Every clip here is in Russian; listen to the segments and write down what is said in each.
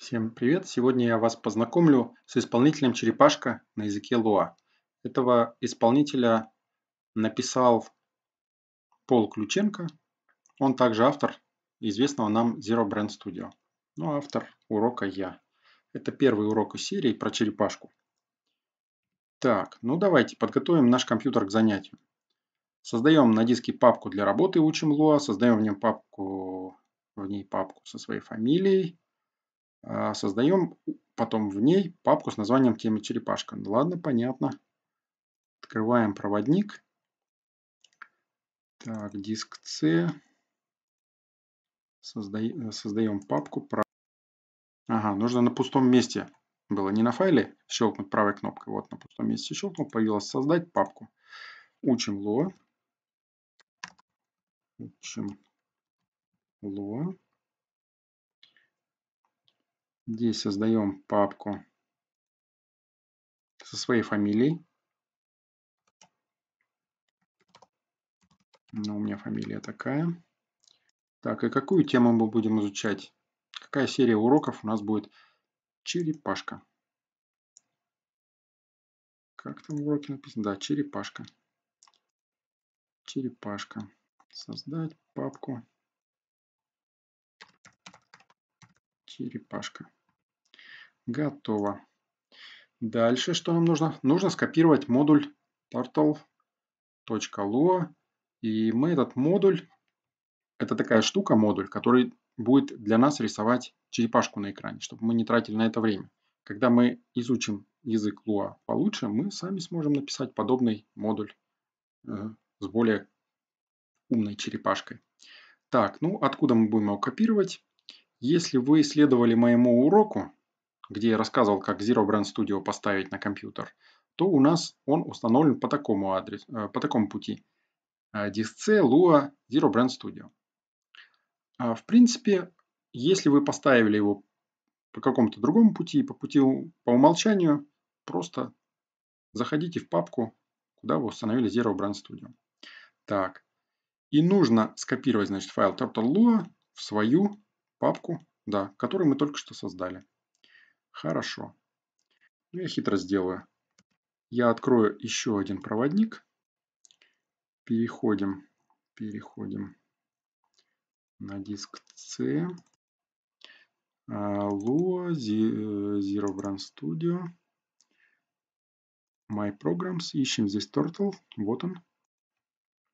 Всем привет! Сегодня я вас познакомлю с исполнителем «Черепашка» на языке Луа. Этого исполнителя написал Пол Ключенко. Он также автор известного нам Zero Brand Studio. Ну, а автор урока я. Это первый урок из серии про черепашку. Так, ну давайте подготовим наш компьютер к занятию. Создаем на диске папку для работы «Учим Луа». Создаем в нем папку, в ней папку со своей фамилией а, Создаем потом в ней папку с названием тема черепашка. Ну, ладно, понятно. Открываем проводник. Так, диск C. Создаем, папку. Ага, нужно на пустом месте было не на файле щелкнуть правой кнопкой. Вот на пустом месте щелкнул, появилось создать папку. Учим ло. Учим ло. Здесь создаем папку со своей фамилией. Ну, у меня фамилия такая. Так, и какую тему мы будем изучать? Какая серия уроков у нас будет? Черепашка. Как там в уроке написано? Да, черепашка. Черепашка. Создать папку. Черепашка. Готово. Дальше что нам нужно? Нужно скопировать модуль turtle.lua. И мы этот модуль, это такая штука, модуль, который будет для нас рисовать черепашку на экране, чтобы мы не тратили на это время. Когда мы изучим язык Lua получше, мы сами сможем написать подобный модуль э, с более умной черепашкой. Так, ну откуда мы будем его копировать? Если вы следовали моему уроку, где я рассказывал, как Zero Brand Studio поставить на компьютер, то у нас он установлен по такому, адрес, э, по такому пути. Э, DSC Lua Zero Brand Studio. А, в принципе, если вы поставили его по какому-то другому пути, по пути по умолчанию, просто заходите в папку, куда вы установили Zero Brand Studio. Так, и нужно скопировать значит, файл turtle.lua в свою папку, да, которую мы только что создали. Хорошо. Ну, я хитро сделаю. Я открою еще один проводник. Переходим, переходим на диск C. Lua, э, Zero Brand Studio, My Programs. Ищем здесь Turtle. Вот он,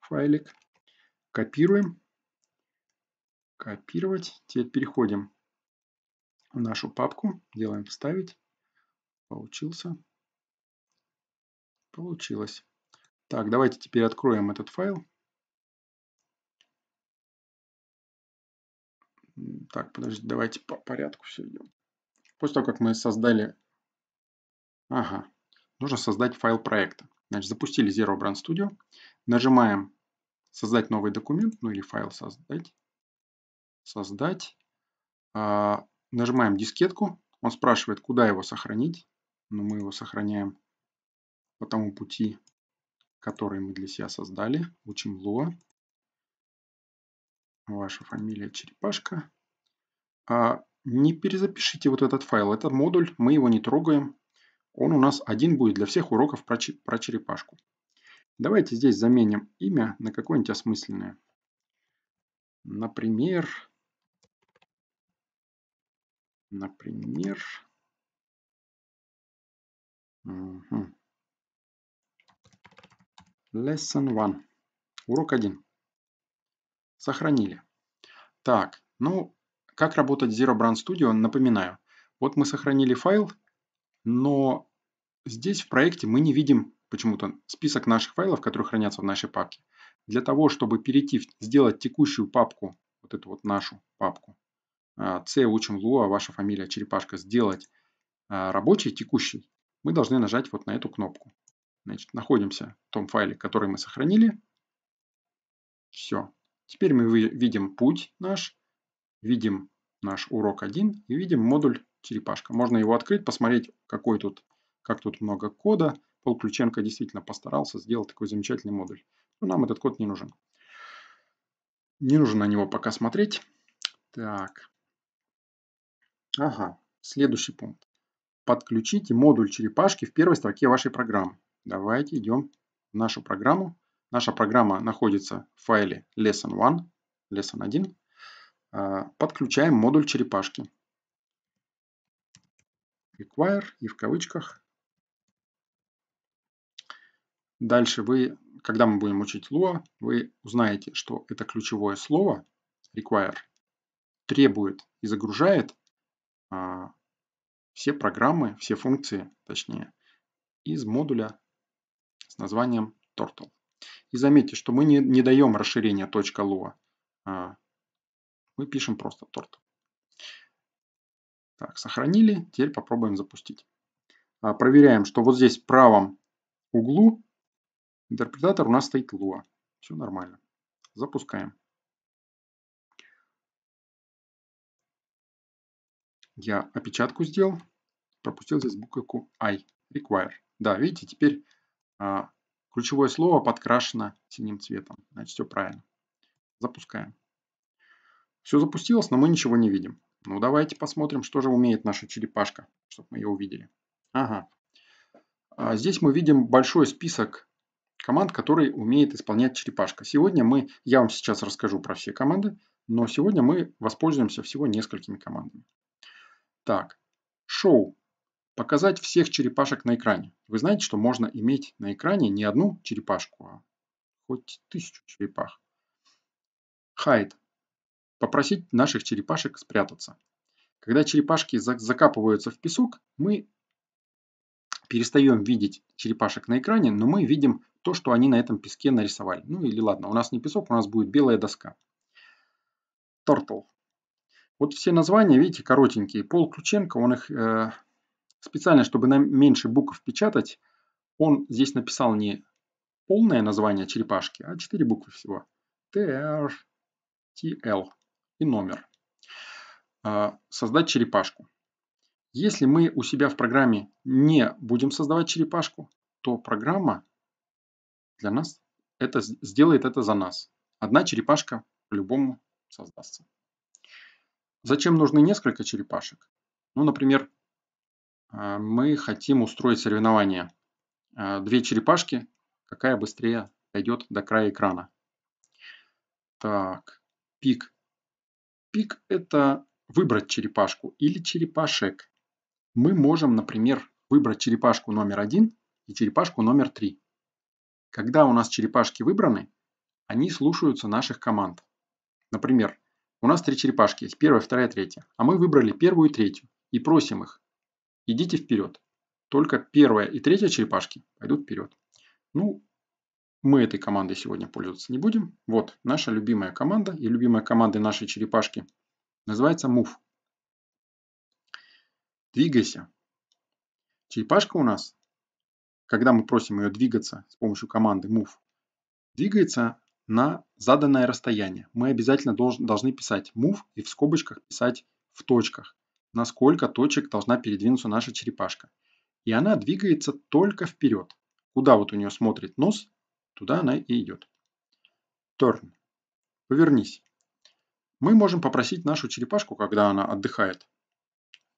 файлик. Копируем. Копировать. Теперь переходим в нашу папку, делаем «Вставить», «Получился», «Получилось». Так, давайте теперь откроем этот файл. Так, подождите, давайте по порядку все идем. После того, как мы создали... Ага, нужно создать файл проекта. Значит, запустили Zero Brand Studio. Нажимаем «Создать новый документ», ну или «Файл создать». «Создать». А, Нажимаем дискетку. Он спрашивает, куда его сохранить. Но мы его сохраняем по тому пути, который мы для себя создали. Учим Луа. Ваша фамилия Черепашка. А не перезапишите вот этот файл. Этот модуль, мы его не трогаем. Он у нас один будет для всех уроков про черепашку. Давайте здесь заменим имя на какое-нибудь осмысленное. Например, Например, Lesson one, Урок один, Сохранили. Так, ну, как работать в Zero Brand Studio, напоминаю. Вот мы сохранили файл, но здесь в проекте мы не видим почему-то список наших файлов, которые хранятся в нашей папке. Для того, чтобы перейти, сделать текущую папку, вот эту вот нашу папку, C учим Lua, ваша фамилия черепашка, сделать а, рабочий, текущий. мы должны нажать вот на эту кнопку. Значит, находимся в том файле, который мы сохранили. Все. Теперь мы видим путь наш, видим наш урок 1 и видим модуль черепашка. Можно его открыть, посмотреть, какой тут, как тут много кода. Пол Ключенко действительно постарался, сделать такой замечательный модуль. Но нам этот код не нужен. Не нужно на него пока смотреть. Так, Ага, следующий пункт. Подключите модуль черепашки в первой строке вашей программы. Давайте идем в нашу программу. Наша программа находится в файле lesson 1, lesson 1. А, подключаем модуль черепашки. Require и в кавычках. Дальше вы, когда мы будем учить Lua, вы узнаете, что это ключевое слово require требует и загружает а, все программы, все функции, точнее, из модуля с названием Turtle. И заметьте, что мы не, не даем расширение .lua. А, мы пишем просто Turtle. Так, сохранили. Теперь попробуем запустить. А, проверяем, что вот здесь в правом углу интерпретатор у нас стоит Lua. Все нормально. Запускаем. Я опечатку сделал, пропустил здесь буковку I, require. Да, видите, теперь а, ключевое слово подкрашено синим цветом. Значит, все правильно. Запускаем. Все запустилось, но мы ничего не видим. Ну, давайте посмотрим, что же умеет наша черепашка, чтобы мы ее увидели. Ага. А, здесь мы видим большой список команд, которые умеет исполнять черепашка. Сегодня мы, я вам сейчас расскажу про все команды, но сегодня мы воспользуемся всего несколькими командами. Так, шоу. Показать всех черепашек на экране. Вы знаете, что можно иметь на экране не одну черепашку, а хоть тысячу черепах. Хайд. Попросить наших черепашек спрятаться. Когда черепашки закапываются в песок, мы перестаем видеть черепашек на экране, но мы видим то, что они на этом песке нарисовали. Ну или ладно, у нас не песок, у нас будет белая доска. Тортл. Вот все названия, видите, коротенькие. Пол Ключенко, он их э, специально, чтобы нам меньше букв печатать, он здесь написал не полное название черепашки, а четыре буквы всего. ТР, ТЛ и номер. Э, создать черепашку. Если мы у себя в программе не будем создавать черепашку, то программа для нас это сделает это за нас. Одна черепашка по-любому создастся. Зачем нужны несколько черепашек? Ну, например, э, мы хотим устроить соревнование. Э, две черепашки, какая быстрее дойдет до края экрана. Так, пик. Пик – это выбрать черепашку или черепашек. Мы можем, например, выбрать черепашку номер один и черепашку номер три. Когда у нас черепашки выбраны, они слушаются наших команд. Например, у нас три черепашки первая, вторая, третья. А мы выбрали первую и третью и просим их, идите вперед. Только первая и третья черепашки пойдут вперед. Ну, мы этой командой сегодня пользоваться не будем. Вот наша любимая команда и любимая команда нашей черепашки называется Move. Двигайся. Черепашка у нас, когда мы просим ее двигаться с помощью команды Move, двигается на заданное расстояние. Мы обязательно должен, должны писать move и в скобочках писать в точках, насколько точек должна передвинуться наша черепашка. И она двигается только вперед. Куда вот у нее смотрит нос, туда она и идет. Turn. Повернись. Мы можем попросить нашу черепашку, когда она отдыхает,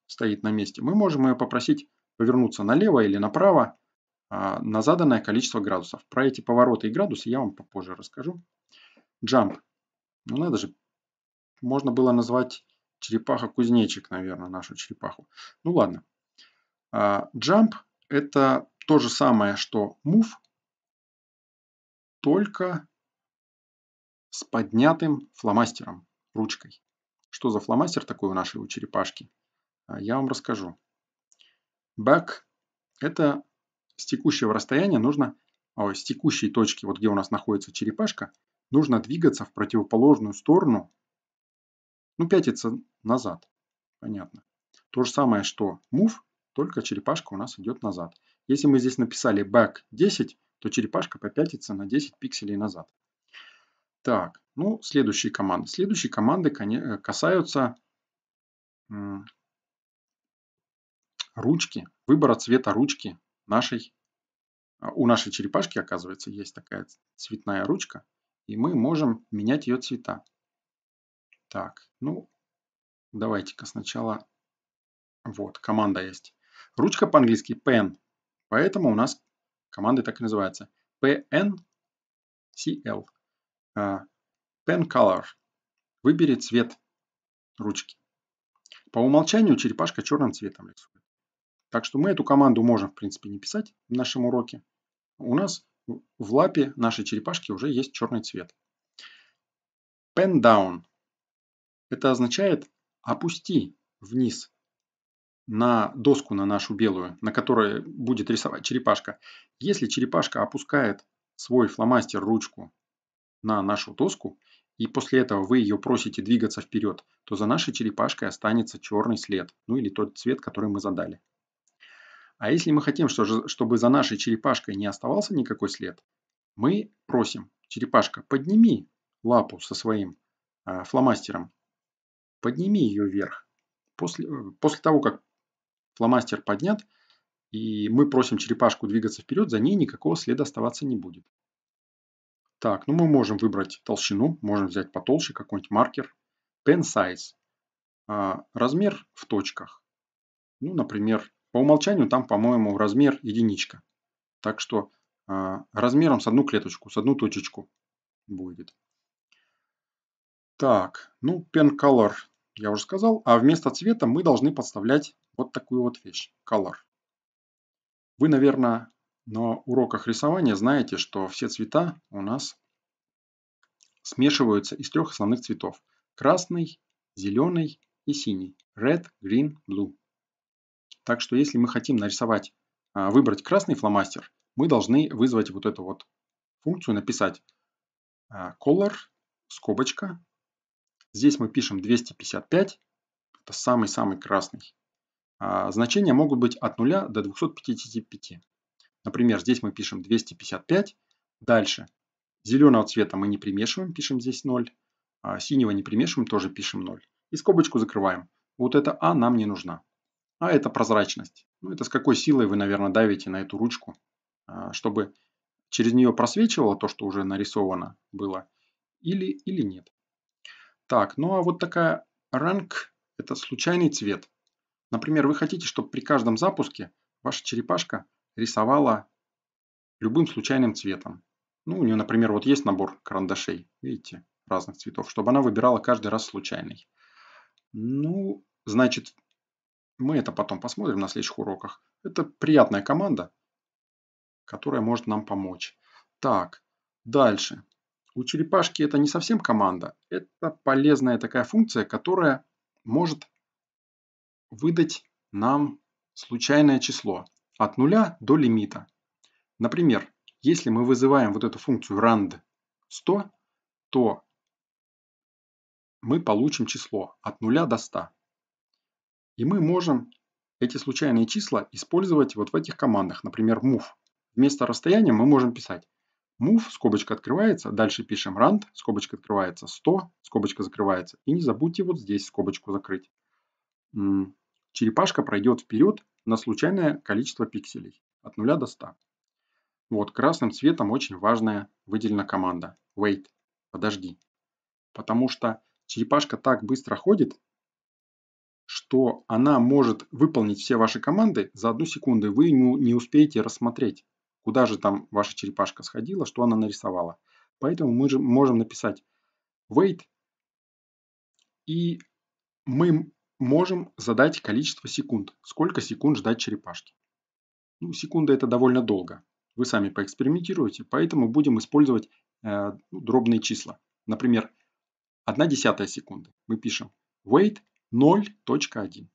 стоит на месте, мы можем ее попросить повернуться налево или направо, а, на заданное количество градусов. Про эти повороты и градусы я вам попозже расскажу. Jump. Ну надо же, можно было назвать черепаха-кузнечик, наверное, нашу черепаху. Ну ладно. Jump а, – это то же самое, что move, только с поднятым фломастером, ручкой. Что за фломастер такой у нашей у черепашки? А, я вам расскажу. Back – это с текущего расстояния нужно, о, а, с текущей точки, вот где у нас находится черепашка, нужно двигаться в противоположную сторону, ну, пятиться назад. Понятно. То же самое, что move, только черепашка у нас идет назад. Если мы здесь написали back 10, то черепашка попятится на 10 пикселей назад. Так, ну, следующие команды. Следующие команды э, касаются ручки, выбора цвета ручки нашей, а, у нашей черепашки, оказывается, есть такая цветная ручка, и мы можем менять ее цвета. Так, ну, давайте-ка сначала, вот, команда есть. Ручка по-английски pen, поэтому у нас команды так и называются. PNCL, uh, а, pen color, выбери цвет ручки. По умолчанию черепашка черным цветом рисует. Так что мы эту команду можем, в принципе, не писать в нашем уроке. У нас в лапе нашей черепашки уже есть черный цвет. Pen down. Это означает «опусти вниз» на доску на нашу белую, на которой будет рисовать черепашка. Если черепашка опускает свой фломастер ручку на нашу доску, и после этого вы ее просите двигаться вперед, то за нашей черепашкой останется черный след, ну или тот цвет, который мы задали. А если мы хотим, чтобы за нашей черепашкой не оставался никакой след, мы просим, черепашка, подними лапу со своим э, фломастером, подними ее вверх. После, э, после того, как фломастер поднят, и мы просим черепашку двигаться вперед, за ней никакого следа оставаться не будет. Так, ну мы можем выбрать толщину, можем взять потолще какой-нибудь маркер. Pen size. А, размер в точках. Ну, например, по умолчанию там, по-моему, размер единичка. Так что э, размером с одну клеточку, с одну точечку будет. Так, ну, pen color я уже сказал. А вместо цвета мы должны подставлять вот такую вот вещь, color. Вы, наверное, на уроках рисования знаете, что все цвета у нас смешиваются из трех основных цветов. Красный, зеленый и синий. Red, green, blue. Так что если мы хотим нарисовать, а, выбрать красный фломастер, мы должны вызвать вот эту вот функцию, написать а, color, скобочка. Здесь мы пишем 255, это самый-самый красный. А, значения могут быть от 0 до 255. Например, здесь мы пишем 255. Дальше зеленого цвета мы не примешиваем, пишем здесь 0. Синего не примешиваем, тоже пишем 0. И скобочку закрываем. Вот эта А нам не нужна а это прозрачность. Ну, это с какой силой вы, наверное, давите на эту ручку, а, чтобы через нее просвечивало то, что уже нарисовано было, или, или нет. Так, ну а вот такая ранг – это случайный цвет. Например, вы хотите, чтобы при каждом запуске ваша черепашка рисовала любым случайным цветом. Ну, у нее, например, вот есть набор карандашей, видите, разных цветов, чтобы она выбирала каждый раз случайный. Ну, значит, мы это потом посмотрим на следующих уроках. Это приятная команда, которая может нам помочь. Так, дальше. У черепашки это не совсем команда. Это полезная такая функция, которая может выдать нам случайное число от нуля до лимита. Например, если мы вызываем вот эту функцию rand 100, то мы получим число от нуля до 100. И мы можем эти случайные числа использовать вот в этих командах, например, move. Вместо расстояния мы можем писать move, скобочка открывается, дальше пишем rand, скобочка открывается 100, скобочка закрывается. И не забудьте вот здесь скобочку закрыть. Черепашка пройдет вперед на случайное количество пикселей от 0 до 100. Вот красным цветом очень важная выделена команда wait, подожди. Потому что черепашка так быстро ходит, что она может выполнить все ваши команды за одну секунду, и вы не успеете рассмотреть, куда же там ваша черепашка сходила, что она нарисовала. Поэтому мы же можем написать wait, и мы можем задать количество секунд, сколько секунд ждать черепашки. Ну, секунда это довольно долго. Вы сами поэкспериментируете, поэтому будем использовать э, ну, дробные числа. Например, 1 десятая секунды. Мы пишем wait 0.1.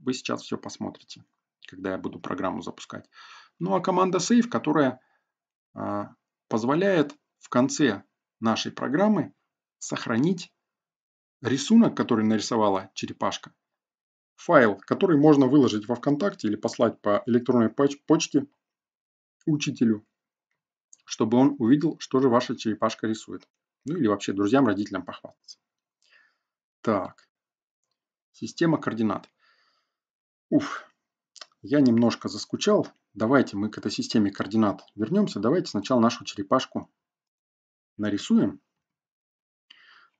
Вы сейчас все посмотрите, когда я буду программу запускать. Ну а команда save, которая а, позволяет в конце нашей программы сохранить рисунок, который нарисовала черепашка, файл, который можно выложить во ВКонтакте или послать по электронной почте учителю, чтобы он увидел, что же ваша черепашка рисует. Ну или вообще друзьям, родителям похвастаться. Так. Система координат. Уф, я немножко заскучал. Давайте мы к этой системе координат вернемся. Давайте сначала нашу черепашку нарисуем.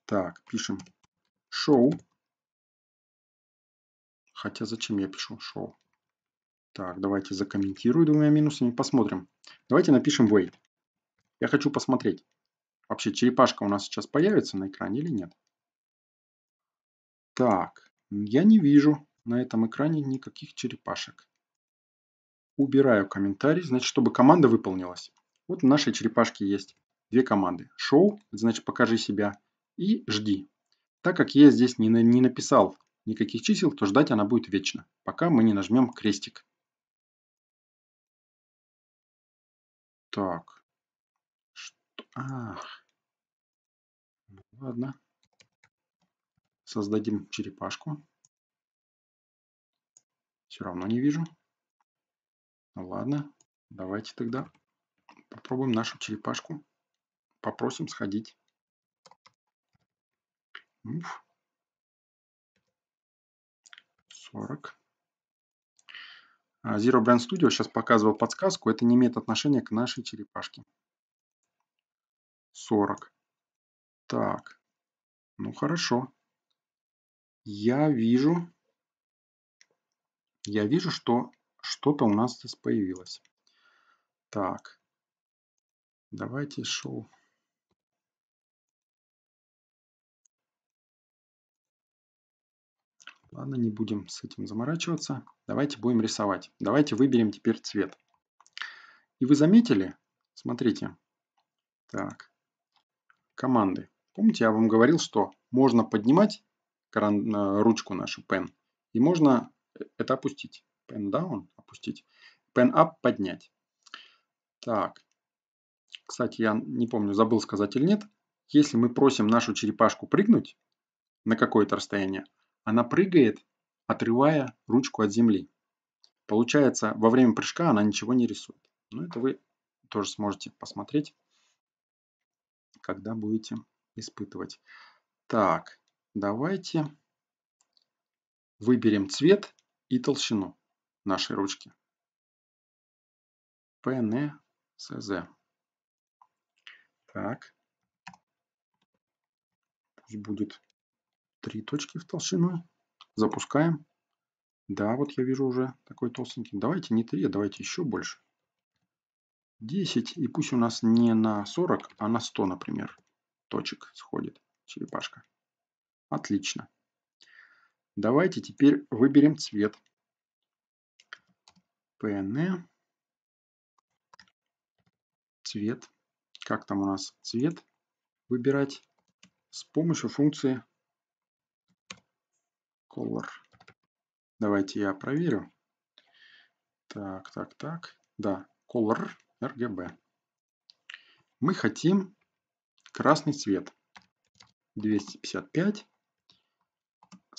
Так, пишем show. Хотя зачем я пишу show? Так, давайте закомментирую двумя минусами, посмотрим. Давайте напишем wait. Я хочу посмотреть, вообще черепашка у нас сейчас появится на экране или нет. Так, я не вижу на этом экране никаких черепашек. Убираю комментарий, значит, чтобы команда выполнилась. Вот в нашей черепашке есть две команды. Шоу, значит, покажи себя, и жди. Так как я здесь не, не написал никаких чисел, то ждать она будет вечно, пока мы не нажмем крестик. Так. Что? Ах. Ну, ладно создадим черепашку. Все равно не вижу. Ну ладно, давайте тогда попробуем нашу черепашку. Попросим сходить. Мув. 40. А, Zero Brand Studio сейчас показывал подсказку. Это не имеет отношения к нашей черепашке. 40. Так. Ну хорошо я вижу, я вижу, что что-то у нас здесь появилось. Так, давайте шоу. Ладно, не будем с этим заморачиваться. Давайте будем рисовать. Давайте выберем теперь цвет. И вы заметили, смотрите, так, команды. Помните, я вам говорил, что можно поднимать Э, ручку нашу pen. И можно э, это опустить. Pen down опустить. Pen up поднять. Так. Кстати, я не помню, забыл сказать или нет. Если мы просим нашу черепашку прыгнуть на какое-то расстояние, она прыгает, отрывая ручку от земли. Получается, во время прыжка она ничего не рисует. Но ну, это вы тоже сможете посмотреть, когда будете испытывать. Так, Давайте выберем цвет и толщину нашей ручки. ПНСЗ. Так. Пусть будет три точки в толщину. Запускаем. Да, вот я вижу уже такой толстенький. Давайте не 3, а давайте еще больше. 10. И пусть у нас не на 40, а на 100, например, точек сходит черепашка. Отлично. Давайте теперь выберем цвет. PNE. Э. Цвет. Как там у нас цвет выбирать? С помощью функции color. Давайте я проверю. Так, так, так. Да, color RGB. Мы хотим красный цвет. 255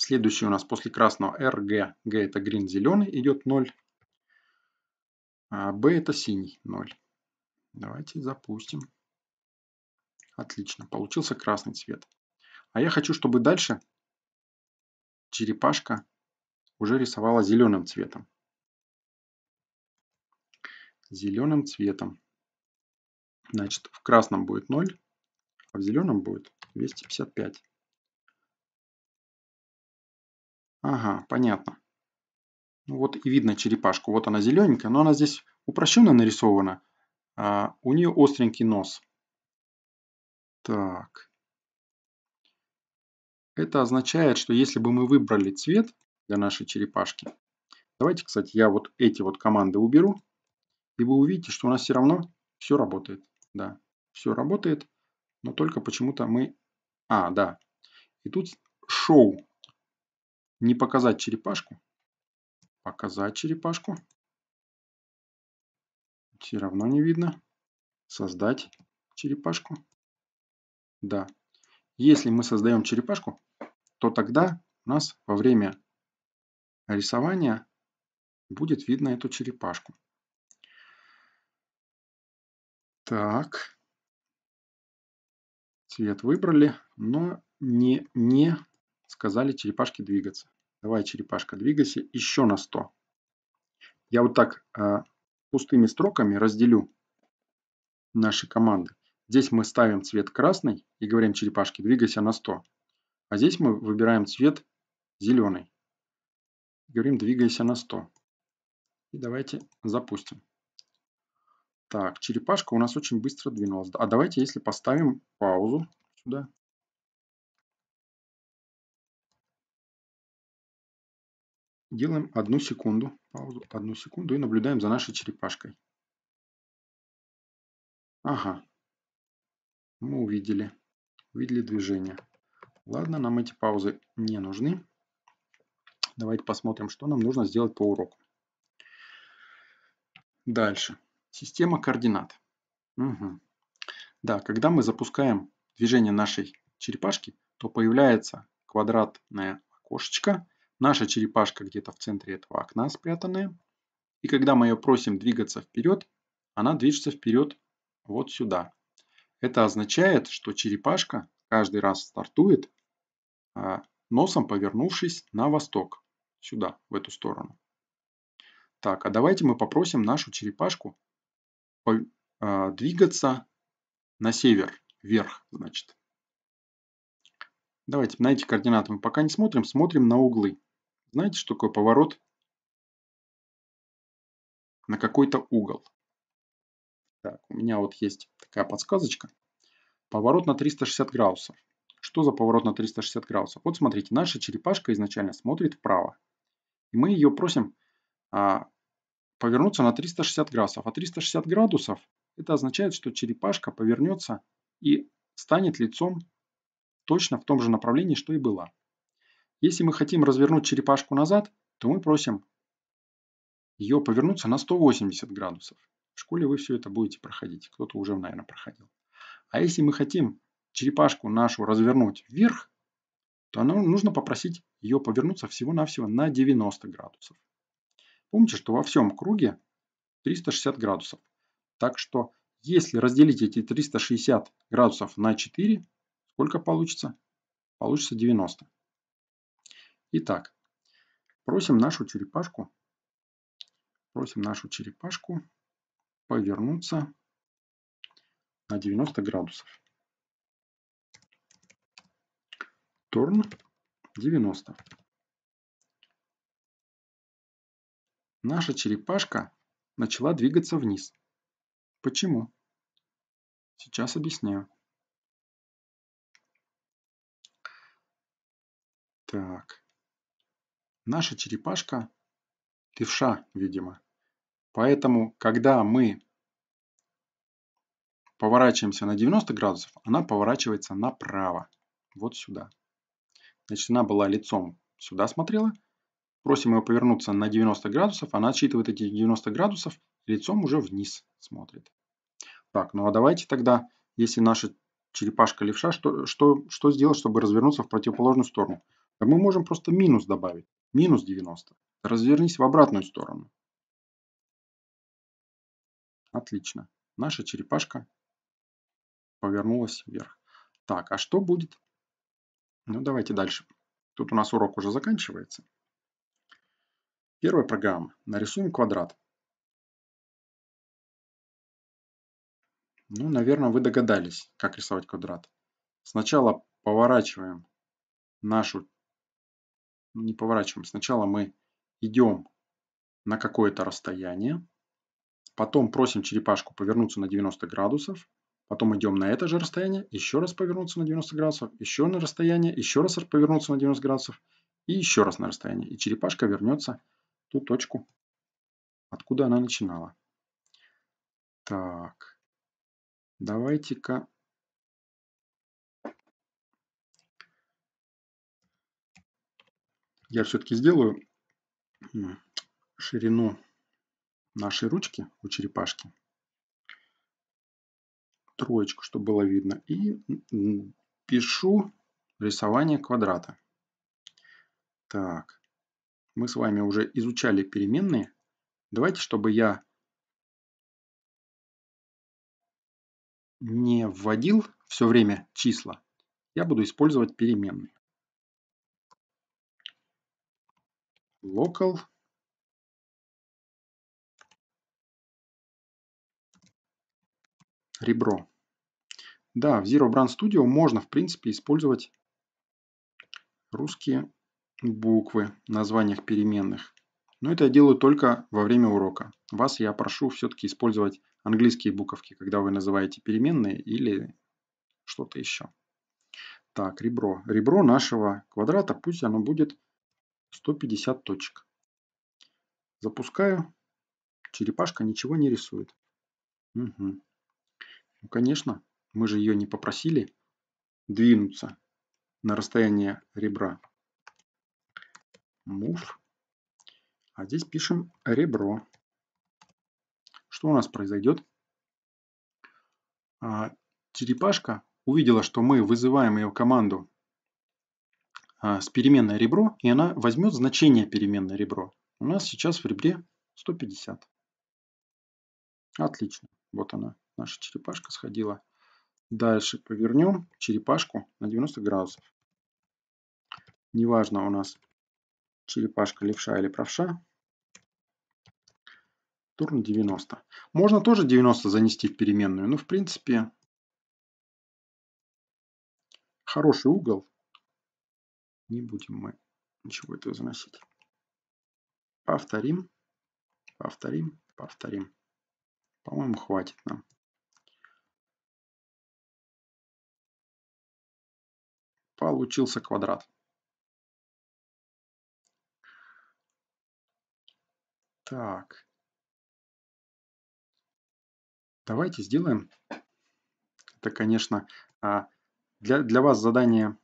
Следующий у нас после красного RG. G это green, зеленый, идет 0. А B это синий, 0. Давайте запустим. Отлично, получился красный цвет. А я хочу, чтобы дальше черепашка уже рисовала зеленым цветом. Зеленым цветом. Значит, в красном будет 0, а в зеленом будет 255. Ага, понятно. Ну вот и видно черепашку. Вот она зелененькая, но она здесь упрощенно нарисована. А у нее остренький нос. Так. Это означает, что если бы мы выбрали цвет для нашей черепашки. Давайте, кстати, я вот эти вот команды уберу. И вы увидите, что у нас все равно все работает. Да, все работает, но только почему-то мы... А, да. И тут шоу не показать черепашку. Показать черепашку. Все равно не видно. Создать черепашку. Да. Если мы создаем черепашку, то тогда у нас во время рисования будет видно эту черепашку. Так. Цвет выбрали, но не, не сказали черепашке двигаться. Давай, черепашка, двигайся еще на 100. Я вот так э, пустыми строками разделю наши команды. Здесь мы ставим цвет красный и говорим черепашке двигайся на 100. А здесь мы выбираем цвет зеленый. Говорим двигайся на 100. И давайте запустим. Так, черепашка у нас очень быстро двинулась. А давайте, если поставим паузу сюда, Делаем одну секунду, паузу, одну секунду и наблюдаем за нашей черепашкой. Ага, мы увидели, увидели движение. Ладно, нам эти паузы не нужны. Давайте посмотрим, что нам нужно сделать по уроку. Дальше. Система координат. Угу. Да, когда мы запускаем движение нашей черепашки, то появляется квадратное окошечко – Наша черепашка где-то в центре этого окна спрятанная. И когда мы ее просим двигаться вперед, она движется вперед вот сюда. Это означает, что черепашка каждый раз стартует а, носом повернувшись на восток, сюда, в эту сторону. Так, а давайте мы попросим нашу черепашку а, двигаться на север, вверх, значит. Давайте на эти координаты мы пока не смотрим, смотрим на углы. Знаете, что такое поворот? На какой-то угол. Так, у меня вот есть такая подсказочка. Поворот на 360 градусов. Что за поворот на 360 градусов? Вот смотрите, наша черепашка изначально смотрит вправо. И мы ее просим а, повернуться на 360 градусов. А 360 градусов это означает, что черепашка повернется и станет лицом точно в том же направлении, что и была. Если мы хотим развернуть черепашку назад, то мы просим ее повернуться на 180 градусов. В школе вы все это будете проходить. Кто-то уже, наверное, проходил. А если мы хотим черепашку нашу развернуть вверх, то нам нужно попросить ее повернуться всего-навсего на 90 градусов. Помните, что во всем круге 360 градусов. Так что если разделить эти 360 градусов на 4, сколько получится? Получится 90. Итак, просим нашу черепашку, просим нашу черепашку повернуться на 90 градусов. Торн 90. Наша черепашка начала двигаться вниз. Почему? Сейчас объясняю. Так. Наша черепашка – левша, видимо. Поэтому, когда мы поворачиваемся на 90 градусов, она поворачивается направо, вот сюда. Значит, она была лицом сюда смотрела. Просим ее повернуться на 90 градусов. Она отсчитывает эти 90 градусов. Лицом уже вниз смотрит. Так, ну а давайте тогда, если наша черепашка левша, что, что, что сделать, чтобы развернуться в противоположную сторону? мы можем просто минус добавить, минус 90. Развернись в обратную сторону. Отлично. Наша черепашка повернулась вверх. Так, а что будет? Ну, давайте дальше. Тут у нас урок уже заканчивается. Первая программа. Нарисуем квадрат. Ну, наверное, вы догадались, как рисовать квадрат. Сначала поворачиваем нашу не поворачиваем. Сначала мы идем на какое-то расстояние, потом просим черепашку повернуться на 90 градусов, потом идем на это же расстояние, еще раз повернуться на 90 градусов, еще на расстояние, еще раз повернуться на 90 градусов и еще раз на расстояние. И черепашка вернется в ту точку, откуда она начинала. Так, давайте-ка я все-таки сделаю ширину нашей ручки у черепашки. Троечку, чтобы было видно. И пишу рисование квадрата. Так, мы с вами уже изучали переменные. Давайте, чтобы я не вводил все время числа, я буду использовать переменные. local ребро. Да, в Zero Brand Studio можно, в принципе, использовать русские буквы в названиях переменных. Но это я делаю только во время урока. Вас я прошу все-таки использовать английские буковки, когда вы называете переменные или что-то еще. Так, ребро. Ребро нашего квадрата, пусть оно будет 150 точек. Запускаю. Черепашка ничего не рисует. Угу. Ну, конечно, мы же ее не попросили двинуться на расстояние ребра. Move. А здесь пишем ребро. Что у нас произойдет? А, черепашка увидела, что мы вызываем ее команду а, с переменной ребро, и она возьмет значение переменной ребро. У нас сейчас в ребре 150. Отлично. Вот она, наша черепашка сходила. Дальше повернем черепашку на 90 градусов. Неважно у нас черепашка левша или правша. Турн 90. Можно тоже 90 занести в переменную, но в принципе хороший угол не будем мы ничего этого заносить. Повторим, повторим, повторим. По-моему, хватит нам. Получился квадрат. Так. Давайте сделаем. Это, конечно, а, для, для вас задание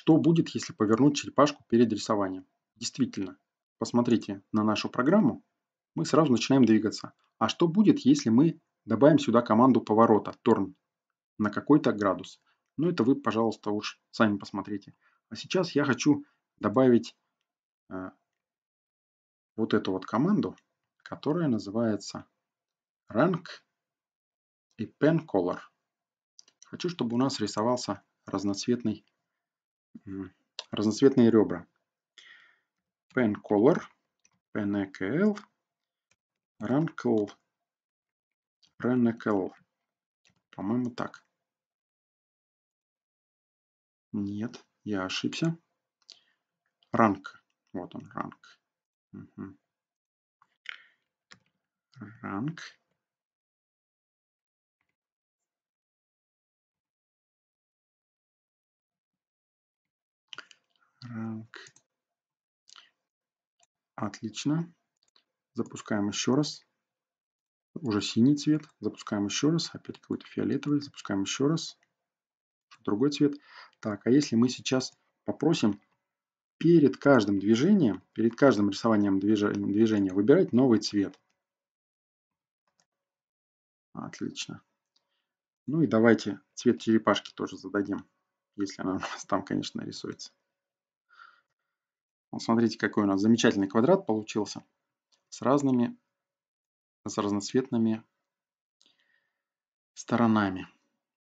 Что будет, если повернуть черепашку перед рисованием? Действительно, посмотрите на нашу программу, мы сразу начинаем двигаться. А что будет, если мы добавим сюда команду поворота, turn, на какой-то градус? Ну это вы, пожалуйста, уж сами посмотрите. А сейчас я хочу добавить э, вот эту вот команду, которая называется rank и pen color. Хочу, чтобы у нас рисовался разноцветный разноцветные ребра. Pen Color, PenECL, RunCall, RunECL. По-моему, так. Нет, я ошибся. Ранг. Вот он, ранг. Ранг. Rank. Отлично. Запускаем еще раз. Уже синий цвет. Запускаем еще раз. Опять какой-то фиолетовый. Запускаем еще раз. Другой цвет. Так, а если мы сейчас попросим перед каждым движением, перед каждым рисованием движения выбирать новый цвет. Отлично. Ну и давайте цвет черепашки тоже зададим, если она у нас там, конечно, рисуется. Вот смотрите, какой у нас замечательный квадрат получился с разными, с разноцветными сторонами.